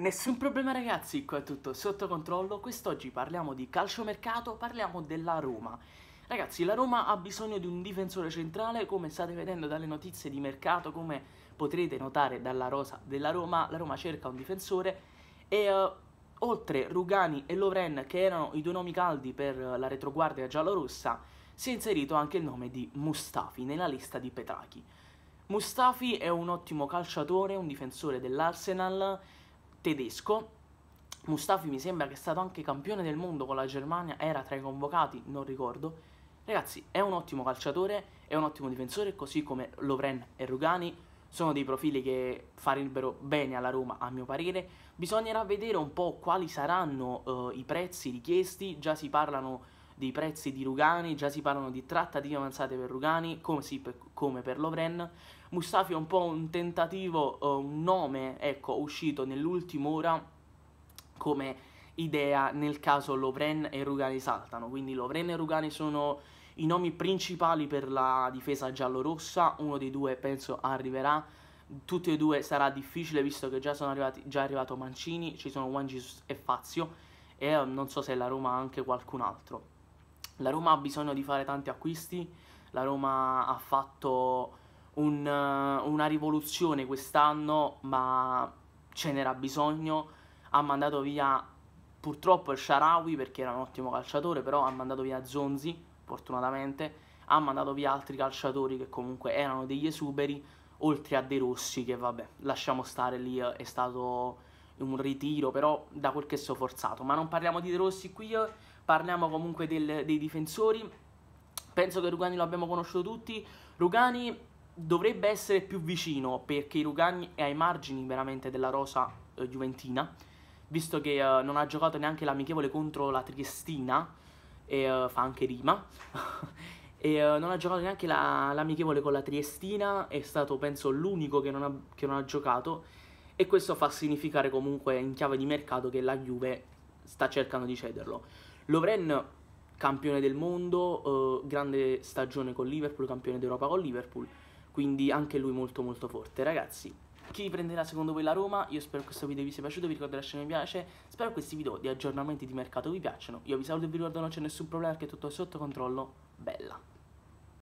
Nessun problema ragazzi, qua è tutto sotto controllo, quest'oggi parliamo di calciomercato, parliamo della Roma. Ragazzi, la Roma ha bisogno di un difensore centrale, come state vedendo dalle notizie di mercato, come potrete notare dalla rosa della Roma, la Roma cerca un difensore e uh, oltre Rugani e Loren, che erano i due nomi caldi per la retroguardia giallorossa, si è inserito anche il nome di Mustafi nella lista di Petrachi. Mustafi è un ottimo calciatore, un difensore dell'Arsenal, tedesco. Mustafi mi sembra che è stato anche campione del mondo con la Germania, era tra i convocati, non ricordo. Ragazzi, è un ottimo calciatore, è un ottimo difensore, così come Lovren e Rugani. Sono dei profili che farebbero bene alla Roma, a mio parere. Bisognerà vedere un po' quali saranno uh, i prezzi richiesti. Già si parlano dei prezzi di Rugani, già si parlano di trattative avanzate per Rugani, come, sì, per, come per Lovren. Mustafi è un po' un tentativo, uh, un nome, ecco, uscito nell'ultima ora come idea nel caso Lovren e Rugani saltano. Quindi Lovren e Rugani sono i nomi principali per la difesa giallorossa, uno dei due penso arriverà tutti e due sarà difficile visto che già sono arrivati già è arrivato Mancini, ci sono Juan Jesus e Fazio e eh, non so se la Roma ha anche qualcun altro. La Roma ha bisogno di fare tanti acquisti, la Roma ha fatto un, eh, una rivoluzione quest'anno, ma ce n'era bisogno, ha mandato via purtroppo il Sharawi perché era un ottimo calciatore, però ha mandato via Zonzi, fortunatamente, ha mandato via altri calciatori che comunque erano degli esuberi, oltre a De Rossi che vabbè, lasciamo stare lì, eh, è stato un ritiro, però da quel che so forzato. Ma non parliamo di De Rossi qui, parliamo comunque del, dei difensori. Penso che Rugani lo abbiamo conosciuto tutti. Rugani dovrebbe essere più vicino perché Rugani è ai margini veramente della rosa eh, juventina, visto che eh, non ha giocato neanche l'amichevole contro la Triestina e eh, fa anche rima. e eh, non ha giocato neanche la, l'amichevole con la Triestina, è stato penso l'unico che che non ha giocato e questo fa significare comunque in chiave di mercato che la Juve sta cercando di cederlo. Lovren, campione del mondo, eh, grande stagione con Liverpool, campione d'Europa con Liverpool, quindi anche lui molto molto forte. Ragazzi, chi prenderà secondo voi la Roma? Io spero che questo video vi sia piaciuto, vi ricordo di lasciare un mi piace, spero che questi video di aggiornamenti di mercato vi piacciono, io vi saluto e vi ricordo non c'è nessun problema perché tutto è sotto controllo, bella!